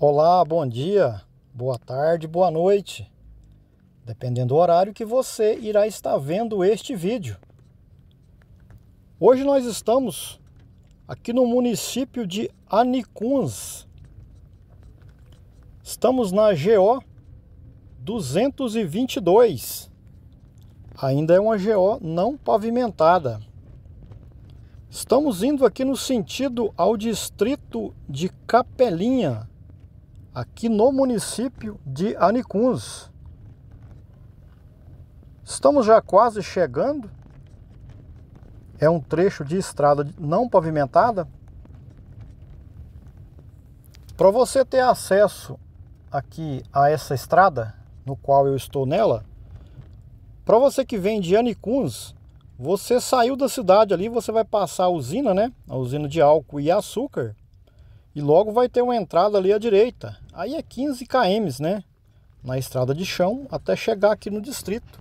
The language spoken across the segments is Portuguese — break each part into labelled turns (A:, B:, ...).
A: Olá, bom dia, boa tarde, boa noite, dependendo do horário que você irá estar vendo este vídeo. Hoje nós estamos aqui no município de Anicuns. Estamos na GO 222. Ainda é uma GO não pavimentada. Estamos indo aqui no sentido ao distrito de Capelinha, aqui no município de Anicuns. Estamos já quase chegando. É um trecho de estrada não pavimentada. Para você ter acesso aqui a essa estrada, no qual eu estou nela, para você que vem de Anicuns, você saiu da cidade ali, você vai passar a usina, né? A usina de álcool e açúcar. E logo vai ter uma entrada ali à direita. Aí é 15 km, né? Na estrada de chão até chegar aqui no distrito.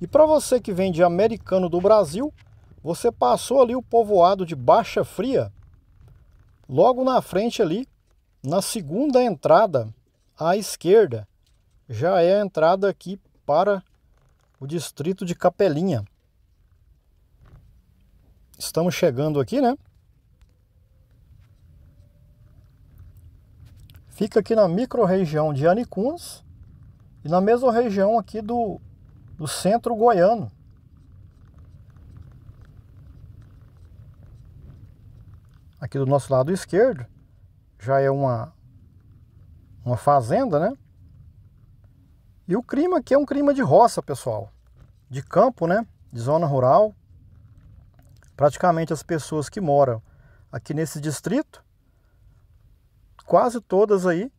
A: E para você que vem de Americano do Brasil, você passou ali o povoado de Baixa Fria, logo na frente ali, na segunda entrada à esquerda, já é a entrada aqui para o distrito de Capelinha. Estamos chegando aqui, né? Fica aqui na microrregião de Anicuns e na mesma região aqui do, do centro goiano. Aqui do nosso lado esquerdo já é uma, uma fazenda, né? E o clima aqui é um clima de roça, pessoal. De campo, né? De zona rural. Praticamente as pessoas que moram aqui nesse distrito quase todas aí,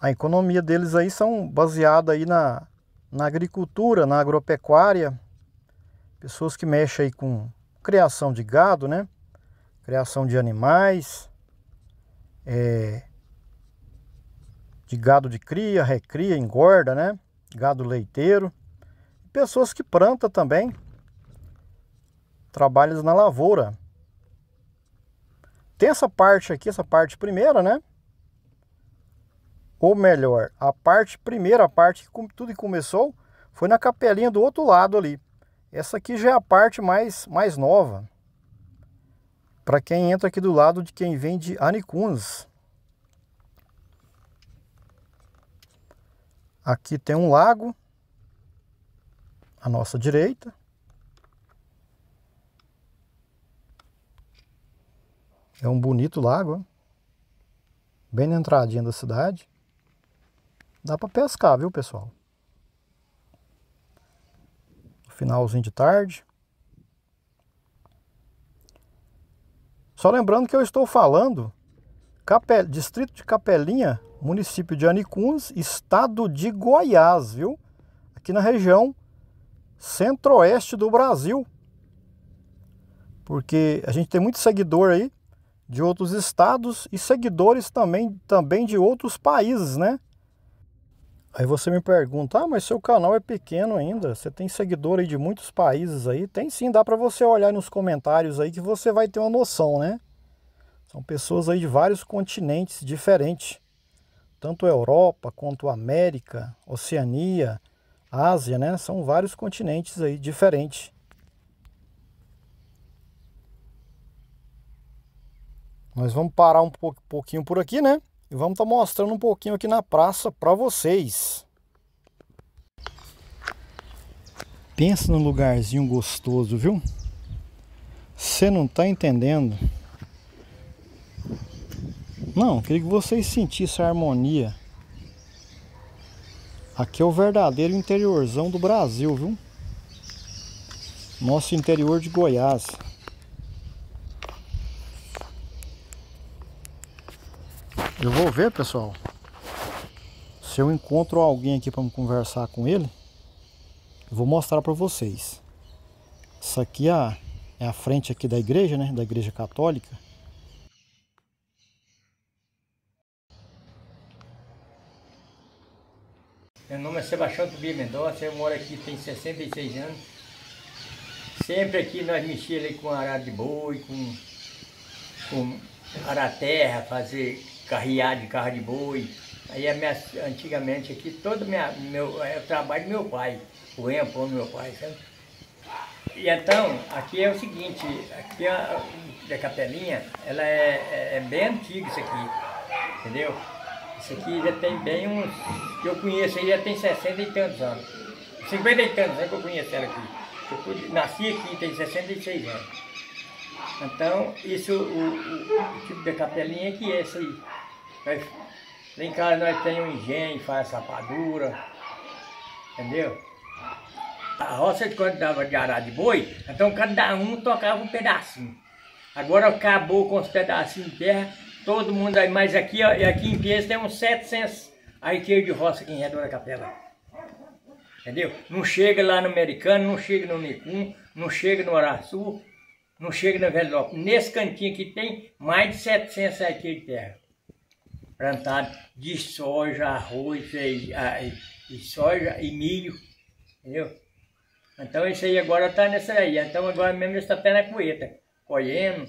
A: a economia deles aí são baseada aí na, na agricultura, na agropecuária, pessoas que mexem aí com criação de gado, né? Criação de animais, é, de gado de cria, recria, engorda, né? Gado leiteiro. Pessoas que plantam também, trabalham na lavoura tem essa parte aqui, essa parte primeira, né? Ou melhor, a parte primeira, a parte que tudo começou, foi na capelinha do outro lado ali. Essa aqui já é a parte mais, mais nova. Para quem entra aqui do lado de quem vem de Anicuns. Aqui tem um lago. À nossa direita. É um bonito lago, bem na entradinha da cidade. Dá para pescar, viu, pessoal? Finalzinho de tarde. Só lembrando que eu estou falando Capel, distrito de Capelinha, município de Anicuns, estado de Goiás, viu? Aqui na região centro-oeste do Brasil. Porque a gente tem muito seguidor aí de outros estados e seguidores também, também de outros países, né? Aí você me pergunta, ah, mas seu canal é pequeno ainda, você tem seguidor aí de muitos países aí? Tem sim, dá para você olhar nos comentários aí que você vai ter uma noção, né? São pessoas aí de vários continentes diferentes, tanto Europa quanto América, Oceania, Ásia, né? São vários continentes aí diferentes. Nós vamos parar um pouquinho por aqui, né? E vamos estar tá mostrando um pouquinho aqui na praça para vocês. Pensa num lugarzinho gostoso, viu? Você não tá entendendo. Não, queria que vocês sentissem a harmonia. Aqui é o verdadeiro interiorzão do Brasil, viu? Nosso interior de Goiás. Eu vou ver, pessoal, se eu encontro alguém aqui para conversar com ele, vou mostrar para vocês. Isso aqui é a, é a frente aqui da igreja, né? Da igreja católica.
B: Meu nome é Sebastião Tobias Mendonça, eu moro aqui tem 66 anos. Sempre aqui nós mexíamos com arado de boi, com, com araterra, fazer carrear de carro de boi. Aí minha, antigamente aqui, todo minha, meu, é o trabalho do meu pai, o empão do meu pai, sabe? E então, aqui é o seguinte, aqui é, é a, a capelinha, ela é, é, é bem antiga isso aqui, entendeu? Isso aqui já tem bem uns, que eu conheço aí já tem 60 e tantos anos. 50 e tantos anos que eu conheço ela aqui. Eu nasci aqui, tem 66 anos. Então, isso, o, o, o tipo da capelinha é que é isso aí lá em casa nós temos um engenho, faz sapadura, entendeu? A roça de quando dava de arado de boi, então cada um tocava um pedacinho. Agora acabou com os pedacinhos de terra, todo mundo aí, mas aqui, ó, aqui em Pinheiros tem uns 700 arqueiros de roça aqui em redor da capela. Entendeu? Não chega lá no Americano, não chega no Nicum, não chega no Araçu, não chega na Velho Nesse cantinho aqui tem mais de 700 arqueiros de terra plantado de soja, arroz e, e soja e milho, entendeu? Então isso aí agora está nessa aí, então agora mesmo está pé na coeta, colhendo.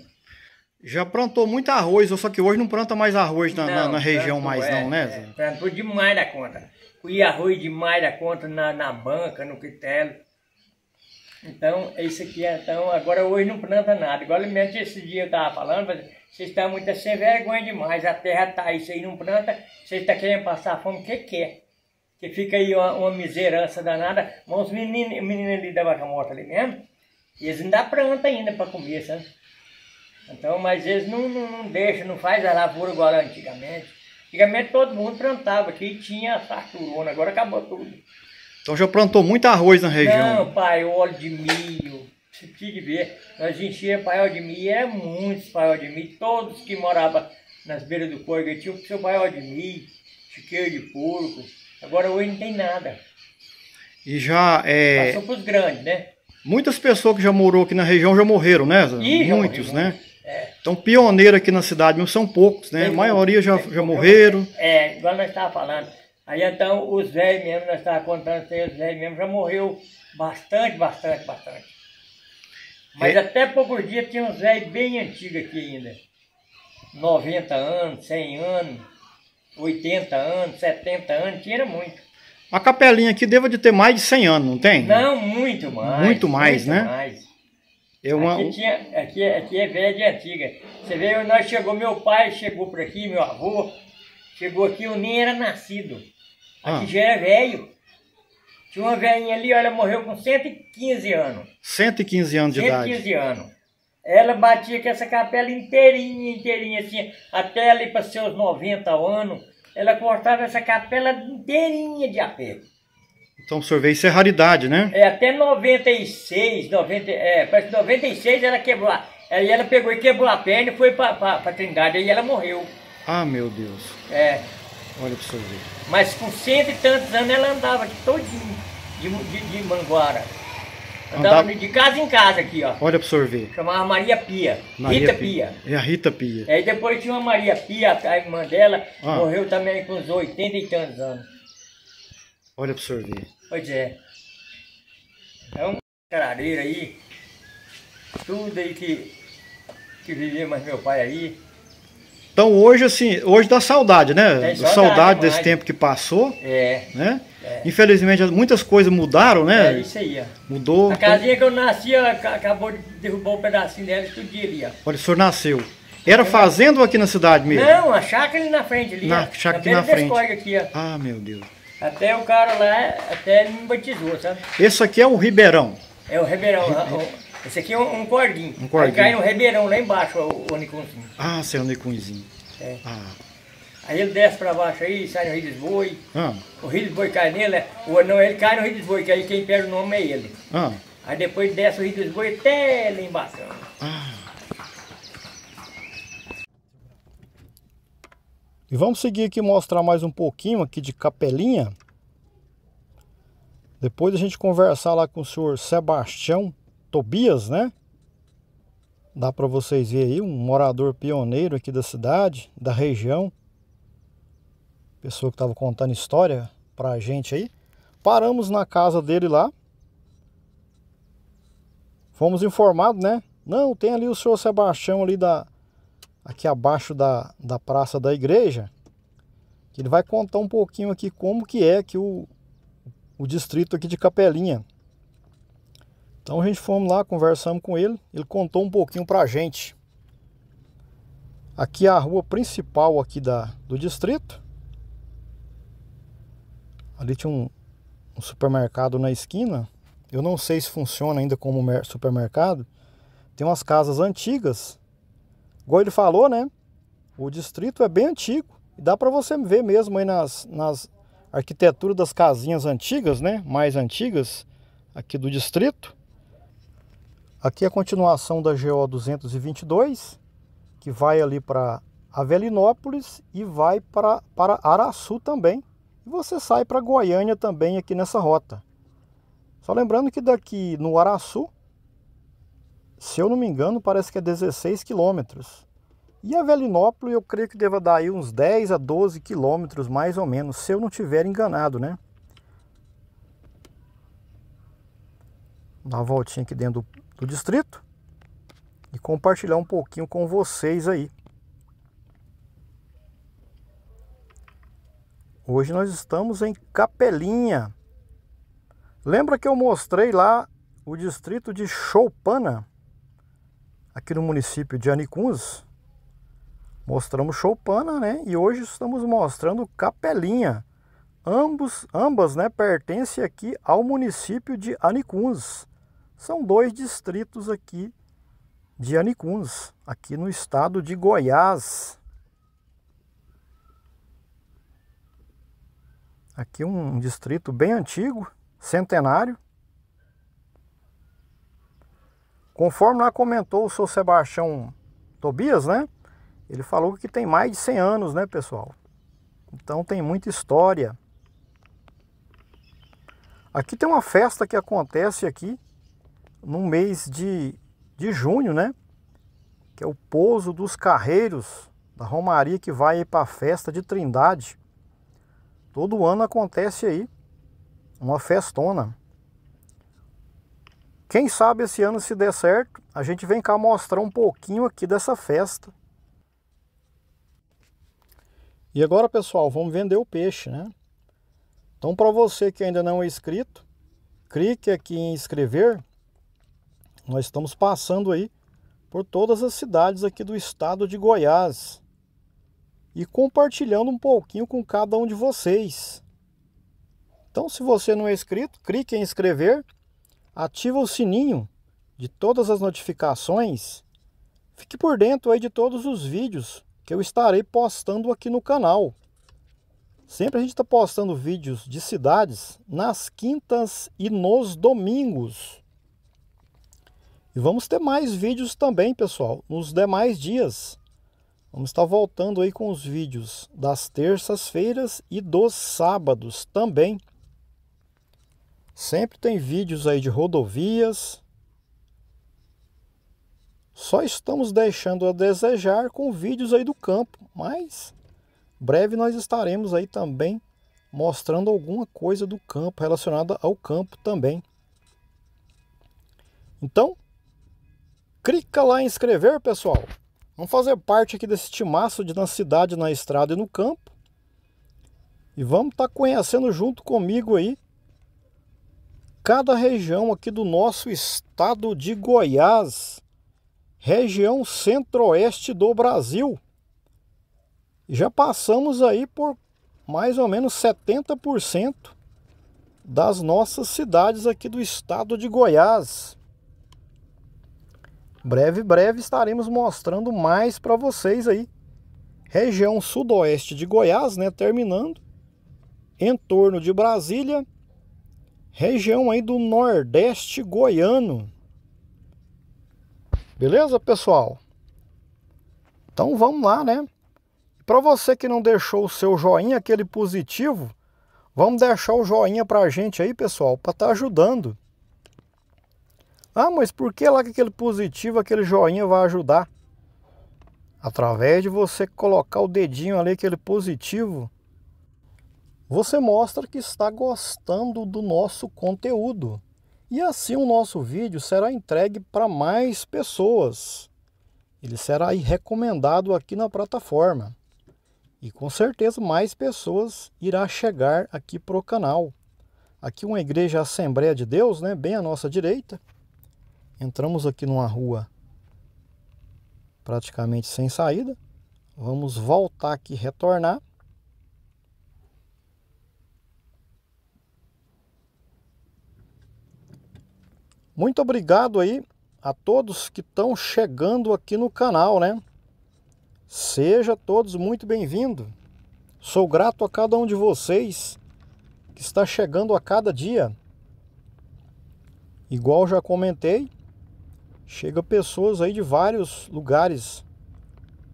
A: Já plantou muito arroz, só que hoje não planta mais arroz na, não, na, na região mais é, não, né? É, Zé? É,
B: plantou demais da conta. e arroz demais da conta na, na banca, no quitelo. Então, é isso aqui, então, agora hoje não planta nada. Igual esse dia eu estava falando, vocês estão muito sem vergonha demais. A terra tá, isso aí, vocês não planta, vocês estão tá querendo passar fome, o que quer? É? Que fica aí uma, uma miserança danada. Mas os meninos, meninos ali da vaca morta ali mesmo, eles ainda plantam ainda para comer, sabe? Então, mas eles não, não, não deixam, não faz a lavoura igual antigamente. Antigamente todo mundo plantava aqui e tinha sarturona, agora acabou tudo.
A: Então já plantou muito arroz na região? Não,
B: pai, óleo de milho, tinha que ver, nós enchia paiol de milho, é muitos paiol de milho, todos que moravam nas beiras do porco tinham seu paiol de milho, chiqueiro de porco, agora hoje não tem nada.
A: E já é... Passou
B: para os grandes, né?
A: Muitas pessoas que já morou aqui na região já morreram, né? Ih, Muitos, morreram. né? É. Então, pioneiro aqui na cidade, não são poucos, né? Tem, a maioria já, já morreram.
B: É, igual nós estávamos falando. Aí então, os velhos mesmo, nós estávamos contando, os velhos mesmo já morreu bastante, bastante, bastante. Mas é. até pouco dia tinha uns velhos bem antigos aqui ainda. 90 anos, 100 anos, 80 anos, 70 anos, tinha muito. A
A: capelinha aqui deva de ter mais de 100 anos, não tem? Não,
B: muito mais. Muito mais, muito né? Mais.
A: uma... aqui, tinha,
B: aqui, é, aqui é velha de antiga. Você vê, nós chegou, meu pai chegou por aqui, meu avô, chegou aqui, eu nem era nascido. Aqui ah. já era velho. Tinha uma velhinha ali, ela morreu com 115 anos.
A: 115 anos de 115 idade. 115 anos.
B: Ela batia com essa capela inteirinha, inteirinha, assim, até ali para seus 90 anos. Ela cortava essa capela inteirinha de apego.
A: Então, o senhor vê, isso é raridade, né? É,
B: até 96, 90, é, parece que 96 ela quebrou, aí ela pegou e quebrou a perna e foi para pra, Trindade, aí ela morreu.
A: Ah, meu Deus. É, Olha para você ver.
B: Mas com cento e tantos anos ela andava aqui todinho, de, de, de manguara. Andava, andava, de casa em casa aqui, ó.
A: Olha pra você
B: Chamava Maria Pia. Maria Rita Pia.
A: Pia. É a Rita Pia. Aí
B: depois tinha uma Maria Pia, a irmã dela, ah. morreu também com uns 80 e tantos anos. Olha pra você Pois é. É um carareira aí. Tudo aí que, que vivia mais meu pai aí.
A: Então hoje, assim, hoje dá saudade, né? É, saudade, saudade desse tempo que passou. É. Né? É. Infelizmente muitas coisas mudaram, né? É isso aí, ó. Mudou. A
B: casinha que eu nasci, ó, acabou de derrubar um pedacinho dela todo dia ali, ó.
A: Olha, o senhor nasceu. Era é. fazenda ou aqui na cidade mesmo? Não,
B: a chácara ali na frente ali. Na ó, chácara aqui tá na frente. Aqui, ó.
A: Ah, meu Deus.
B: Até o cara lá, até me batizou, sabe?
A: Esse aqui é o Ribeirão.
B: É o Ribeirão, Ribeirão. Esse aqui é um, um corguinho. Um corguinho. Aí cai no Ribeirão, lá embaixo, o, ah, é o Nicunzinho.
A: Ah, seu Nicunzinho.
B: É. Ah. Aí ele desce pra baixo aí, sai no Rio de Boi. Ah. O Rio de Boi cai nele, é, o, não, ele cai no Rio de Boi, que aí quem perde o nome é ele. Ah. Aí depois desce o Rio de Boi até lá embaixo.
A: Ah. E vamos seguir aqui mostrar mais um pouquinho aqui de Capelinha. Depois a gente conversar lá com o senhor Sebastião Tobias, né? Dá para vocês ver aí, um morador pioneiro aqui da cidade, da região. Pessoa que estava contando história para a gente aí. Paramos na casa dele lá. Fomos informados, né? Não, tem ali o senhor Sebastião ali da... Aqui abaixo da, da praça da igreja. Que ele vai contar um pouquinho aqui como que é que o, o distrito aqui de Capelinha. Então a gente fomos lá, conversamos com ele, ele contou um pouquinho pra gente. Aqui é a rua principal aqui da, do distrito. Ali tinha um, um supermercado na esquina. Eu não sei se funciona ainda como supermercado. Tem umas casas antigas. Igual ele falou, né? O distrito é bem antigo. E dá para você ver mesmo aí nas, nas arquitetura das casinhas antigas, né? Mais antigas aqui do distrito. Aqui é a continuação da GO 222, que vai ali para Avelinópolis e vai para Araçu também. E você sai para Goiânia também aqui nessa rota. Só lembrando que daqui no Araçu, se eu não me engano, parece que é 16 quilômetros. E Avelinópolis eu creio que deva dar aí uns 10 a 12 quilômetros mais ou menos, se eu não tiver enganado, né? Dá uma voltinha aqui dentro do do distrito e compartilhar um pouquinho com vocês aí. Hoje nós estamos em Capelinha. Lembra que eu mostrei lá o distrito de Choupana, aqui no município de Anicuns? Mostramos Choupana, né? E hoje estamos mostrando Capelinha. Ambos, ambas, né, pertencem aqui ao município de Anicuns. São dois distritos aqui de Anicuns, aqui no estado de Goiás. Aqui um distrito bem antigo, centenário. Conforme lá comentou o seu Sebastião Tobias, né? Ele falou que tem mais de 100 anos, né, pessoal? Então tem muita história. Aqui tem uma festa que acontece aqui, no mês de, de junho, né? Que é o pouso dos carreiros da Romaria que vai para a festa de Trindade. Todo ano acontece aí uma festona. Quem sabe esse ano se der certo, a gente vem cá mostrar um pouquinho aqui dessa festa. E agora, pessoal, vamos vender o peixe, né? Então, para você que ainda não é inscrito, clique aqui em inscrever nós estamos passando aí por todas as cidades aqui do estado de Goiás e compartilhando um pouquinho com cada um de vocês. Então, se você não é inscrito, clique em inscrever, ativa o sininho de todas as notificações, fique por dentro aí de todos os vídeos que eu estarei postando aqui no canal. Sempre a gente está postando vídeos de cidades nas quintas e nos domingos. E vamos ter mais vídeos também, pessoal, nos demais dias. Vamos estar voltando aí com os vídeos das terças-feiras e dos sábados também. Sempre tem vídeos aí de rodovias. Só estamos deixando a desejar com vídeos aí do campo, mas breve nós estaremos aí também mostrando alguma coisa do campo relacionada ao campo também. Então, clica lá em inscrever, pessoal. Vamos fazer parte aqui desse timaço de na cidade, na estrada e no campo. E vamos estar tá conhecendo junto comigo aí cada região aqui do nosso estado de Goiás, região centro-oeste do Brasil. Já passamos aí por mais ou menos 70% das nossas cidades aqui do estado de Goiás. Breve, breve estaremos mostrando mais para vocês aí. Região sudoeste de Goiás, né? Terminando. Em torno de Brasília. Região aí do nordeste goiano. Beleza, pessoal? Então vamos lá, né? Para você que não deixou o seu joinha, aquele positivo, vamos deixar o joinha para a gente aí, pessoal, para estar tá ajudando. Ah, mas por que lá que aquele positivo, aquele joinha vai ajudar? Através de você colocar o dedinho ali, aquele positivo, você mostra que está gostando do nosso conteúdo. E assim o nosso vídeo será entregue para mais pessoas. Ele será recomendado aqui na plataforma. E com certeza mais pessoas irá chegar aqui para o canal. Aqui uma igreja Assembleia de Deus, né, bem à nossa direita entramos aqui numa rua praticamente sem saída. Vamos voltar aqui, retornar. Muito obrigado aí a todos que estão chegando aqui no canal, né? Seja todos muito bem-vindos. Sou grato a cada um de vocês que está chegando a cada dia. Igual já comentei, Chega pessoas aí de vários lugares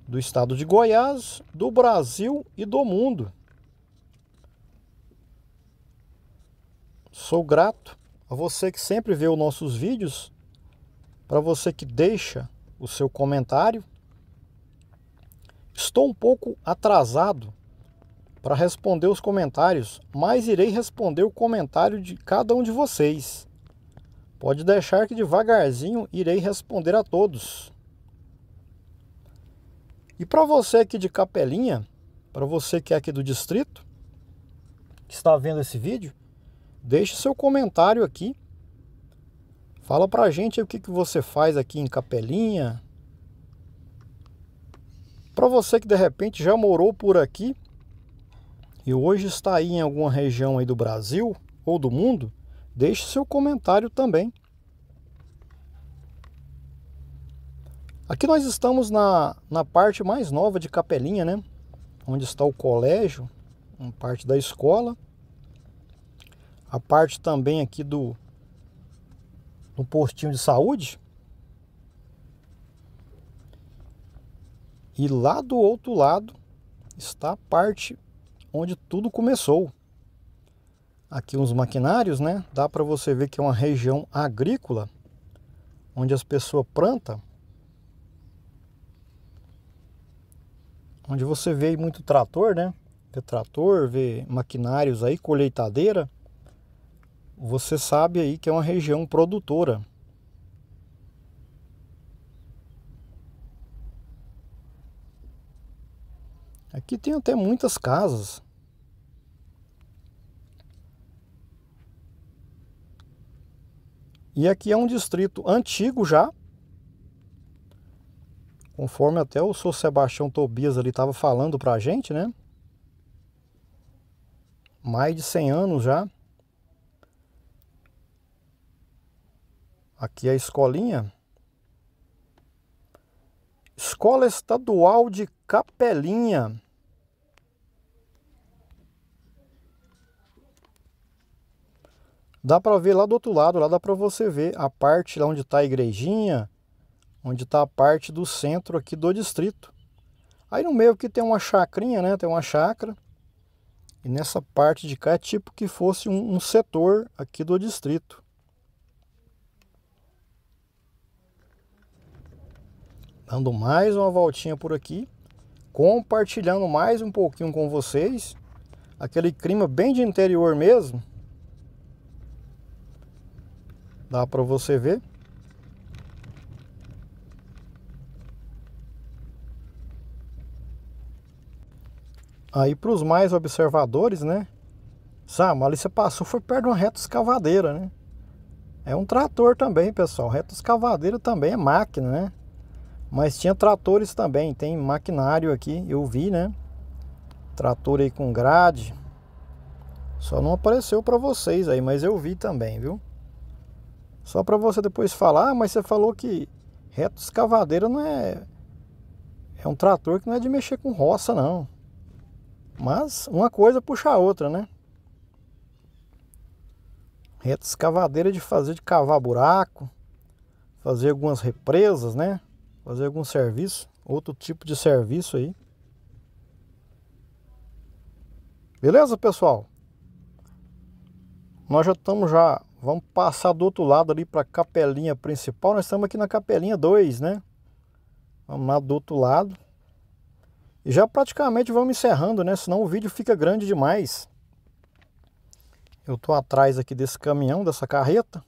A: do estado de Goiás, do Brasil e do mundo. Sou grato a você que sempre vê os nossos vídeos, para você que deixa o seu comentário. Estou um pouco atrasado para responder os comentários, mas irei responder o comentário de cada um de vocês. Pode deixar que devagarzinho irei responder a todos. E para você aqui de Capelinha, para você que é aqui do distrito, que está vendo esse vídeo, deixe seu comentário aqui. Fala para a gente o que, que você faz aqui em Capelinha. Para você que de repente já morou por aqui e hoje está aí em alguma região aí do Brasil ou do mundo, Deixe seu comentário também. Aqui nós estamos na, na parte mais nova de Capelinha, né? Onde está o colégio, uma parte da escola. A parte também aqui do, do postinho de saúde. E lá do outro lado está a parte onde tudo começou aqui uns maquinários, né? Dá para você ver que é uma região agrícola, onde as pessoas plantam. Onde você vê muito trator, né? Vê trator, vê maquinários aí, colheitadeira. Você sabe aí que é uma região produtora. Aqui tem até muitas casas. E aqui é um distrito antigo já, conforme até o senhor Sebastião Tobias ali estava falando para a gente, né? Mais de 100 anos já. Aqui é a escolinha. Escola Estadual de Capelinha. Dá para ver lá do outro lado, lá dá para você ver a parte lá onde está a igrejinha, onde está a parte do centro aqui do distrito. Aí no meio aqui tem uma chacrinha, né? Tem uma chácara. E nessa parte de cá é tipo que fosse um, um setor aqui do distrito. Dando mais uma voltinha por aqui, compartilhando mais um pouquinho com vocês. Aquele clima bem de interior mesmo. Dá para você ver. Aí para os mais observadores, né? Sabe, ali você passou, foi perto de uma reta escavadeira, né? É um trator também, pessoal. Reta escavadeira também é máquina, né? Mas tinha tratores também, tem maquinário aqui, eu vi, né? Trator aí com grade. Só não apareceu para vocês aí, mas eu vi também, viu? Só para você depois falar, mas você falou que reto escavadeira não é é um trator que não é de mexer com roça não. Mas uma coisa puxa a outra, né? Reto escavadeira é de fazer de cavar buraco, fazer algumas represas, né? Fazer algum serviço, outro tipo de serviço aí. Beleza, pessoal? Nós já estamos já Vamos passar do outro lado ali para a capelinha principal. Nós estamos aqui na capelinha 2, né? Vamos lá do outro lado. E já praticamente vamos encerrando, né? Senão o vídeo fica grande demais. Eu estou atrás aqui desse caminhão, dessa carreta.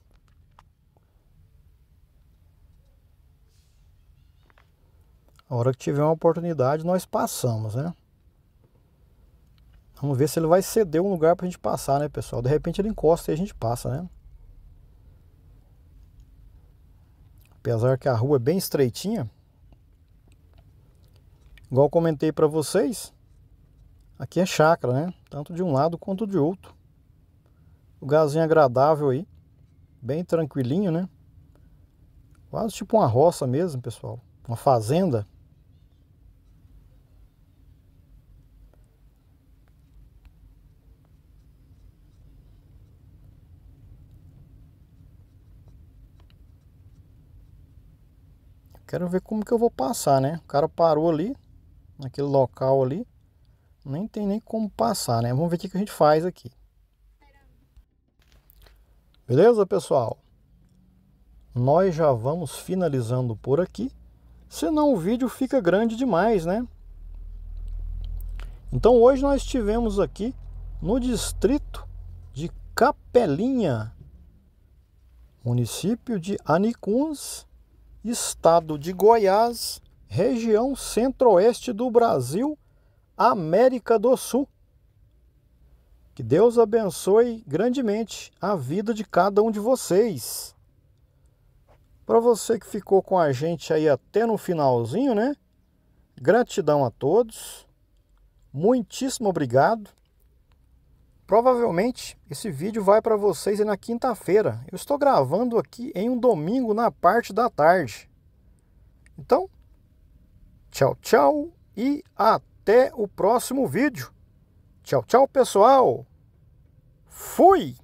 A: A hora que tiver uma oportunidade, nós passamos, né? Vamos ver se ele vai ceder um lugar para a gente passar, né, pessoal? De repente ele encosta e a gente passa, né? Apesar que a rua é bem estreitinha. Igual comentei para vocês, aqui é chácara, né? Tanto de um lado quanto de outro. O Lugarzinho agradável aí. Bem tranquilinho, né? Quase tipo uma roça mesmo, pessoal. Uma fazenda. Quero ver como que eu vou passar, né? O cara parou ali, naquele local ali. Nem tem nem como passar, né? Vamos ver o que, que a gente faz aqui. Beleza, pessoal? Nós já vamos finalizando por aqui. Senão o vídeo fica grande demais, né? Então hoje nós estivemos aqui no distrito de Capelinha, município de Anicuns, estado de Goiás, região centro-oeste do Brasil, América do Sul. Que Deus abençoe grandemente a vida de cada um de vocês. Para você que ficou com a gente aí até no finalzinho, né? Gratidão a todos. Muitíssimo obrigado. Provavelmente esse vídeo vai para vocês na quinta-feira. Eu estou gravando aqui em um domingo na parte da tarde. Então, tchau, tchau e até o próximo vídeo. Tchau, tchau, pessoal. Fui!